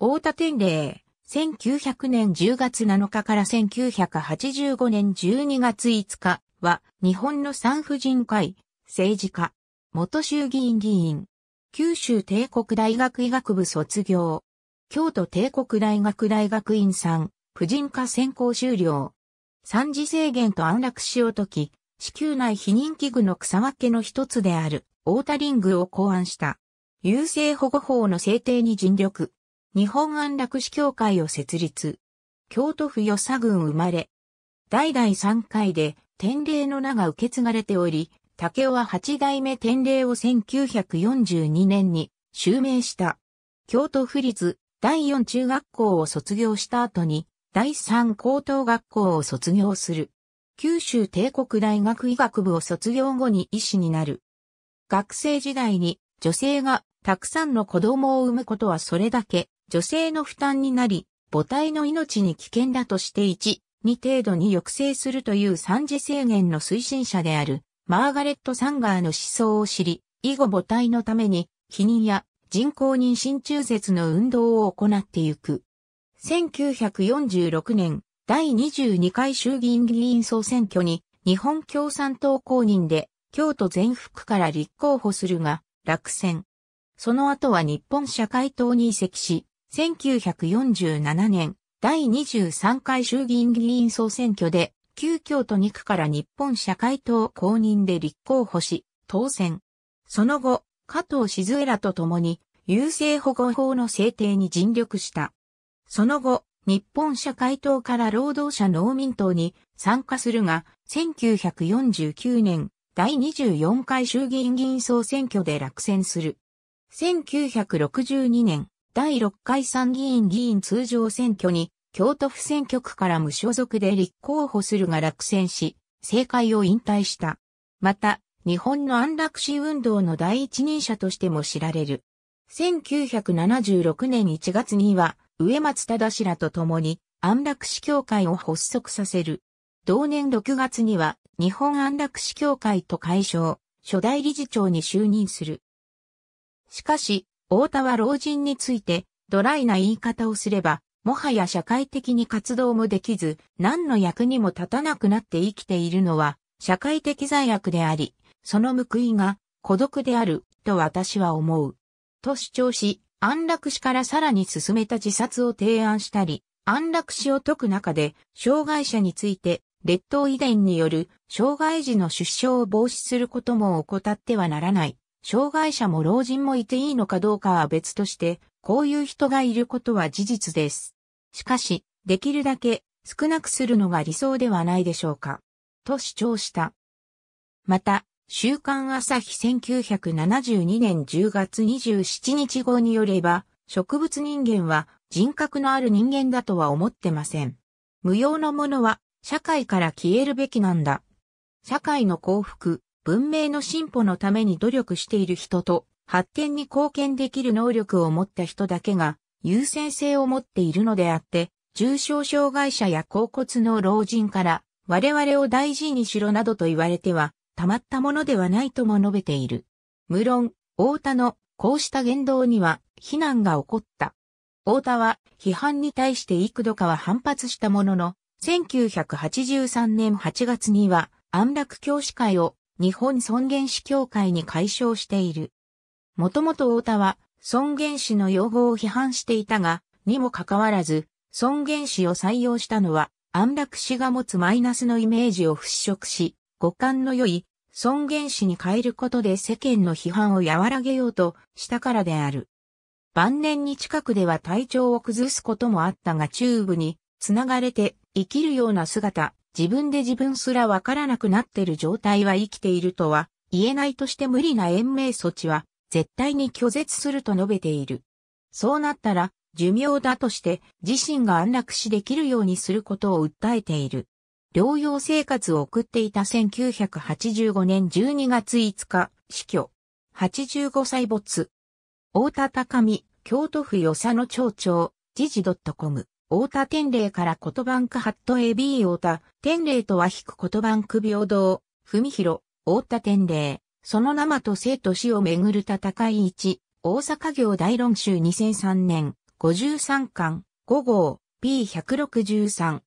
大田天霊、1900年10月7日から1985年12月5日は、日本の産婦人科医、政治家、元衆議院議員、九州帝国大学医学部卒業、京都帝国大学大学院産、婦人科専攻修了。三次制限と安楽死を解き、子宮内避妊器具の草分けの一つである、オータリングを考案した。優生保護法の制定に尽力。日本安楽死協会を設立。京都府与佐郡生まれ。代々3回で天霊の名が受け継がれており、竹雄は8代目天霊を1942年に襲名した。京都府立第4中学校を卒業した後に、第3高等学校を卒業する。九州帝国大学医学部を卒業後に医師になる。学生時代に女性がたくさんの子供を産むことはそれだけ女性の負担になり、母体の命に危険だとして1、2程度に抑制するという三次制限の推進者である、マーガレット・サンガーの思想を知り、以後母体のために、避妊や人工妊娠中絶の運動を行ってゆく。1946年、第22回衆議院議員総選挙に、日本共産党公認で、京都全福から立候補するが、落選。その後は日本社会党に移籍し、1947年、第23回衆議院議員総選挙で、旧京都2区から日本社会党公認で立候補し、当選。その後、加藤静江らと共に、優生保護法の制定に尽力した。その後、日本社会党から労働者農民党に参加するが、1949年、第24回衆議院議員総選挙で落選する。1962年、第6回参議院議員通常選挙に、京都府選挙区から無所属で立候補するが落選し、政界を引退した。また、日本の安楽死運動の第一人者としても知られる。1976年1月には、植松忠氏らと共に安楽死協会を発足させる。同年6月には、日本安楽死協会と解消、初代理事長に就任する。しかし、太田は老人について、ドライな言い方をすれば、もはや社会的に活動もできず、何の役にも立たなくなって生きているのは、社会的罪悪であり、その報いが孤独である、と私は思う。と主張し、安楽死からさらに進めた自殺を提案したり、安楽死を解く中で、障害者について、劣等遺伝による障害児の出生を防止することも怠ってはならない障害者も老人もいていいのかどうかは別として、こういう人がいることは事実です。しかし、できるだけ少なくするのが理想ではないでしょうか。と主張した。また、週刊朝日1972年10月27日号によれば、植物人間は人格のある人間だとは思ってません。無用のものは社会から消えるべきなんだ。社会の幸福、文明の進歩のために努力している人と発展に貢献できる能力を持った人だけが優先性を持っているのであって、重症障害者や高骨の老人から我々を大事にしろなどと言われては、たまったものではないとも述べている。無論、大田のこうした言動には非難が起こった。大田は批判に対して幾度かは反発したものの、1983年8月には安楽教師会を日本尊厳死協会に解消している。もともと太田は尊厳死の用語を批判していたが、にもかかわらず、尊厳死を採用したのは、安楽死が持つマイナスのイメージを払拭し、五感の良い尊厳死に変えることで世間の批判を和らげようとしたからである。晩年に近くでは体調を崩すこともあったが中部に繋がれて生きるような姿、自分で自分すらわからなくなっている状態は生きているとは言えないとして無理な延命措置は絶対に拒絶すると述べている。そうなったら寿命だとして自身が安楽死できるようにすることを訴えている。療養生活を送っていた1985年12月5日、死去。85歳没。大田高見、京都府与謝野町長、時事 .com。太田天霊から言葉んかハット AB 太田天霊とは引く言葉んく平等、文広、太田天霊、その生と生と死をめぐる戦い1、大阪行大論集2003年、53巻、5号、P163。思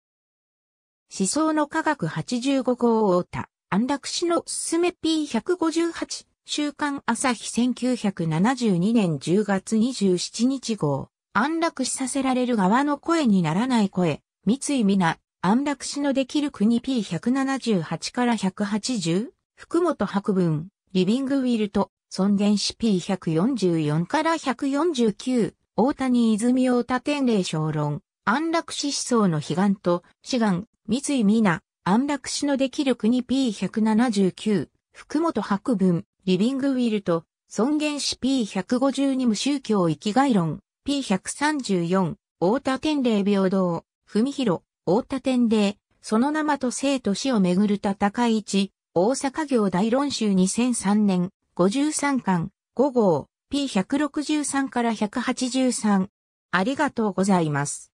想の科学85号太田、安楽死のすすめ P158、週刊朝日1972年10月27日号。安楽死させられる側の声にならない声、三井美奈、安楽死のできる国 P178 から 180? 福本博文、リビングウィルト、尊厳死 P144 から149、大谷泉大田天霊小論、安楽死思想の悲願と、志願、三井美奈、安楽死のできる国 P179、福本博文、リビングウィルト、尊厳死 P152 無宗教生きが論、P134、大田天霊平等、文広、大田天霊、その生と生と死をめぐる戦い一、大阪行大論集2003年、53巻、5号、P163 から183。ありがとうございます。